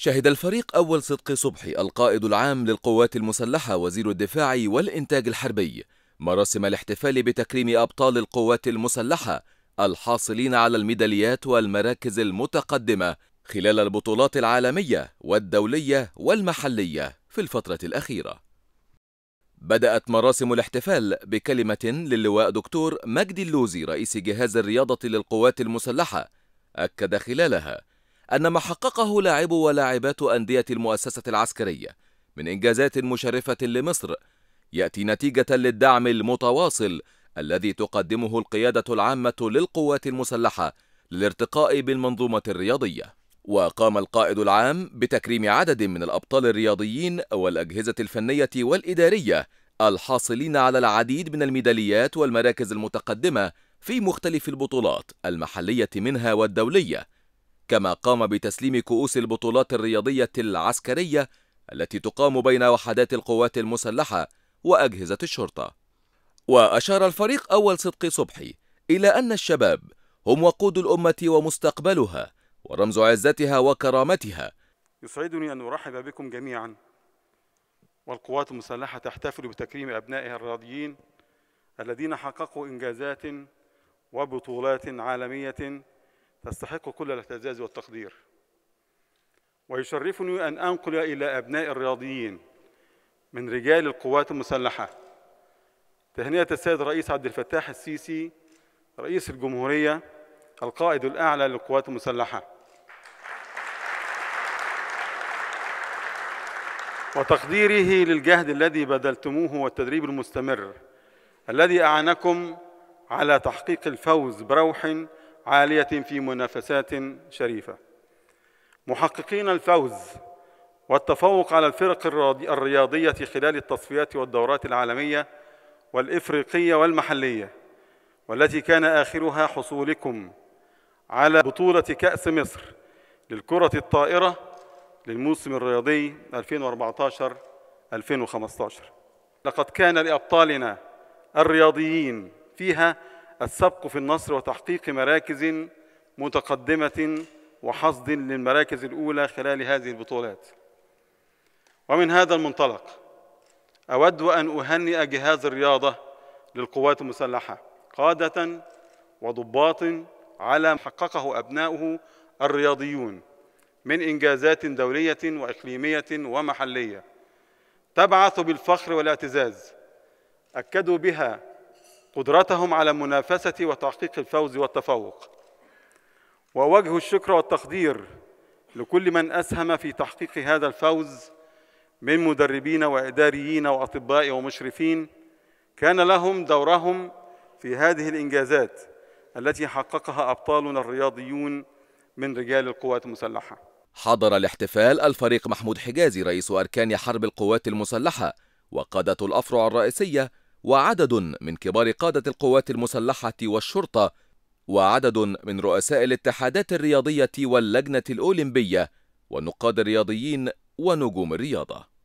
شهد الفريق أول صدقي صبحي القائد العام للقوات المسلحة وزير الدفاع والإنتاج الحربي مراسم الاحتفال بتكريم أبطال القوات المسلحة الحاصلين على الميداليات والمراكز المتقدمة خلال البطولات العالمية والدولية والمحلية في الفترة الأخيرة. بدأت مراسم الاحتفال بكلمة للواء دكتور مجدي اللوزي رئيس جهاز الرياضة للقوات المسلحة أكد خلالها أن ما حققه لاعبو ولاعبات أندية المؤسسة العسكرية من إنجازات مشرفة لمصر يأتي نتيجة للدعم المتواصل الذي تقدمه القيادة العامة للقوات المسلحة للارتقاء بالمنظومة الرياضية وقام القائد العام بتكريم عدد من الأبطال الرياضيين والأجهزة الفنية والإدارية الحاصلين على العديد من الميداليات والمراكز المتقدمة في مختلف البطولات المحلية منها والدولية كما قام بتسليم كؤوس البطولات الرياضية العسكرية التي تقام بين وحدات القوات المسلحة وأجهزة الشرطة وأشار الفريق أول صدق صبحي إلى أن الشباب هم وقود الأمة ومستقبلها ورمز عزتها وكرامتها يسعدني أن أرحب بكم جميعا والقوات المسلحة تحتفل بتكريم أبنائها الرياضيين الذين حققوا إنجازات وبطولات عالمية تستحق كل الاعتزاز والتقدير ويشرفني أن أنقل إلى أبناء الرياضيين من رجال القوات المسلحة تهنئة السيد الرئيس عبد الفتاح السيسي رئيس الجمهورية القائد الأعلى للقوات المسلحة وتقديره للجهد الذي بذلتموه والتدريب المستمر الذي أعانكم على تحقيق الفوز بروح عالية في منافسات شريفة محققين الفوز والتفوق على الفرق الرياضية خلال التصفيات والدورات العالمية والإفريقية والمحلية والتي كان آخرها حصولكم على بطولة كأس مصر للكرة الطائرة للموسم الرياضي 2014-2015 لقد كان لأبطالنا الرياضيين فيها السبق في النصر وتحقيق مراكز متقدمة وحصد للمراكز الأولى خلال هذه البطولات ومن هذا المنطلق أود أن أهنئ جهاز الرياضة للقوات المسلحة قادة وضباط على ما حققه أبناؤه الرياضيون من إنجازات دولية وإقليمية ومحلية تبعث بالفخر والاعتزاز أكدوا بها قدرتهم على منافسة وتحقيق الفوز والتفوق ووجه الشكر والتقدير لكل من أسهم في تحقيق هذا الفوز من مدربين وإداريين وأطباء ومشرفين كان لهم دورهم في هذه الإنجازات التي حققها أبطالنا الرياضيون من رجال القوات المسلحة حضر الاحتفال الفريق محمود حجازي رئيس أركان حرب القوات المسلحة وقادة الأفرع الرئيسية وعدد من كبار قادة القوات المسلحة والشرطة وعدد من رؤساء الاتحادات الرياضية واللجنة الأولمبية ونقاد الرياضيين ونجوم الرياضة